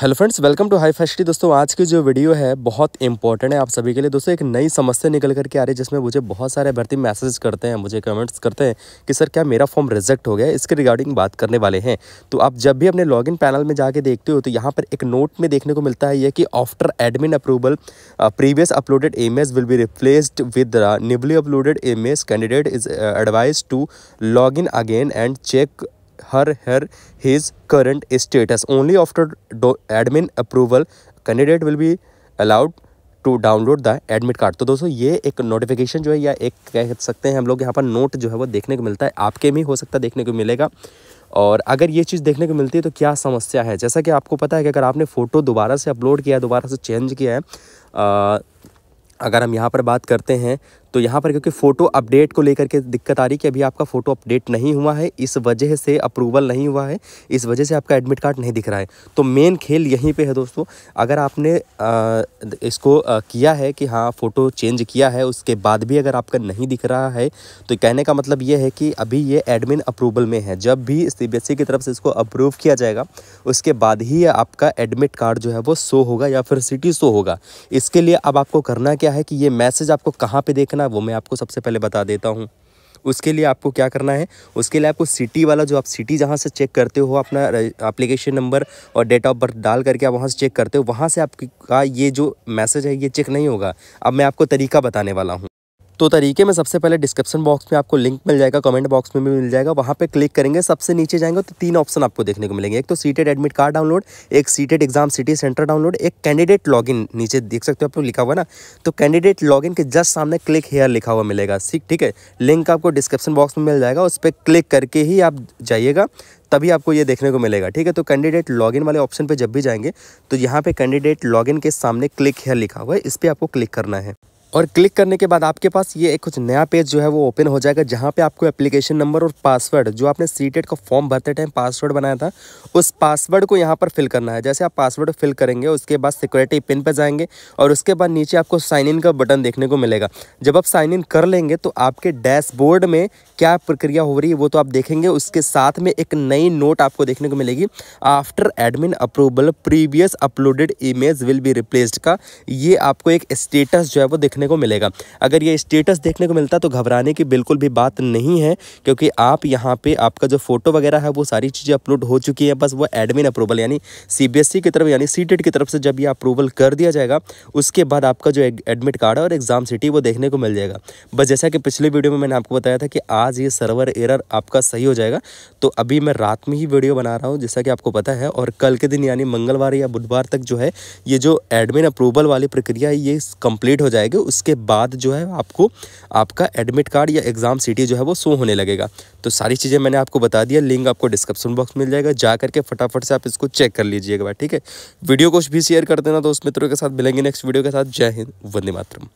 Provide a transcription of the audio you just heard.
hello friends welcome to high facility दोस्तों आज की जो वीडियो है बहुत इंपॉर्टेंट है आप सभी के लिए दोस्तों एक नई समस्या निकल करके आ रही है जिसमें मुझे बहुत सारे भर्ती मैसेज करते हैं मुझे कमेंट्स करते हैं कि सर क्या मेरा फॉर्म रिजेक्ट हो गया इसके रिगार्डिंग बात करने वाले हैं तो आप जब भी अपने लॉग पैनल में जाके देखते हो तो यहाँ पर एक नोट में देखने को मिलता है ये कि after admin approval previous uploaded image will be replaced with newly uploaded image candidate is advise to log in again and check her her his current status only after admin approval candidate will be allowed to download the admit card तो दोस्तों ये एक notification जो है या एक कह सकते हैं हम लोग यहाँ पर नोट जो है वो देखने को मिलता है आपके में हो सकता है देखने को मिलेगा और अगर ये चीज़ देखने को मिलती है तो क्या समस्या है जैसा कि आपको पता है कि अगर आपने फ़ोटो दोबारा से अपलोड किया है दोबारा से चेंज किया है आ, अगर हम यहाँ पर बात करते हैं तो यहाँ पर क्योंकि फ़ोटो अपडेट को लेकर के दिक्कत आ रही कि अभी आपका फ़ोटो अपडेट नहीं हुआ है इस वजह से अप्रूवल नहीं हुआ है इस वजह से आपका एडमिट कार्ड नहीं दिख रहा है तो मेन खेल यहीं पे है दोस्तों अगर आपने आ, इसको आ, किया है कि हाँ फ़ोटो चेंज किया है उसके बाद भी अगर आपका नहीं दिख रहा है तो कहने का मतलब ये है कि अभी ये एडमिन अप्रूवल में है जब भी सी बी e की तरफ से इसको अप्रूव किया जाएगा उसके बाद ही आपका एडमिट कार्ड जो है वो शो होगा या फिर सिटी शो होगा इसके लिए अब आपको करना क्या है कि ये मैसेज आपको कहाँ पर देखना है वो मैं आपको सबसे पहले बता देता हूँ उसके लिए आपको क्या करना है उसके लिए आपको सिटी वाला जो आप सिटी जहाँ से चेक करते हो अपना एप्लीकेशन नंबर और डेट ऑफ बर्थ डाल करके आप वहाँ से चेक करते हो वहाँ से आपका ये जो मैसेज है ये चेक नहीं होगा अब मैं आपको तरीका बताने वाला हूँ तो तरीके में सबसे पहले डिस्क्रिप्शन बॉक्स में आपको लिंक मिल जाएगा कमेंट बॉक्स में भी मिल जाएगा वहाँ पे क्लिक करेंगे सबसे नीचे जाएंगे तो तीन ऑप्शन आपको देखने को मिलेंगे एक तो सीटेड एडमिट कार्ड डाउनलोड एक सीटेड एग्जाम सिटी सेंटर डाउनलोड एक कैंडिडेट लॉगिन नीचे देख सकते हो आप लोग लिखा हुआ ना तो कैंडिडेट लॉगिन के जस्ट सामने क्लिक हेयर लिखा हुआ मिलेगा सीख ठीक है लिंक आपको डिस्क्रिप्शन बॉक्स में मिल जाएगा उस पर क्लिक करके ही आप जाइएगा तभी आपको ये देखने को मिलेगा ठीक है तो कैंडिडेट लॉगिन वाले ऑप्शन पे जब भी जाएंगे तो यहाँ पे कैंडिडेट लॉगिन के सामने क्लिक हेयर लिखा हुआ है इस पर आपको क्लिक करना है और क्लिक करने के बाद आपके पास ये एक कुछ नया पेज जो है वो ओपन हो जाएगा जहाँ पे आपको एप्लीकेशन नंबर और पासवर्ड जो आपने टेट का फॉर्म भरते टाइम पासवर्ड बनाया था उस पासवर्ड को यहाँ पर फिल करना है जैसे आप पासवर्ड फिल करेंगे उसके बाद सिक्योरिटी पिन पर जाएंगे और उसके बाद नीचे आपको साइन इन का बटन देखने को मिलेगा जब आप साइन इन कर लेंगे तो आपके डैशबोर्ड में क्या प्रक्रिया हो रही है वो तो आप देखेंगे उसके साथ में एक नई नोट आपको देखने को मिलेगी after admin approval previous uploaded image will be replaced का ये आपको एक स्टेटस जो है वो देखने देखने को मिलेगा अगर ये स्टेटस देखने को मिलता तो घबराने की बिल्कुल भी बात नहीं है क्योंकि आप यहाँ पे आपका जो फोटो वगैरह है वो सारी चीज़ें अपलोड हो चुकी है बस वो एडमिन अप्रूवल यानी सीबीएसई e की तरफ यानी सीटेट e की तरफ से जब ये अप्रूवल कर दिया जाएगा उसके बाद आपका जो एडमिट कार्ड है और एग्ज़ाम सिटी वो देखने को मिल जाएगा बस जैसा कि पिछले वीडियो में मैंने आपको बताया था कि आज ये सर्वर एरर आपका सही हो जाएगा तो अभी मैं रात में ही वीडियो बना रहा हूँ जैसा कि आपको पता है और कल के दिन यानी मंगलवार या बुधवार तक जो है ये जो एडमिन अप्रूवल वाली प्रक्रिया है ये कंप्लीट हो जाएगी उसके बाद जो है आपको आपका एडमिट कार्ड या एग्ज़ाम सिटी जो है वो शो होने लगेगा तो सारी चीज़ें मैंने आपको बता दिया लिंक आपको डिस्क्रिप्शन बॉक्स मिल जाएगा जा करके फटाफट से आप इसको चेक कर लीजिएगा ठीक है वीडियो को भी शेयर कर देना दोस्त मित्रों के साथ मिलेंगे नेक्स्ट वीडियो के साथ जय हिंद वंदे मातरम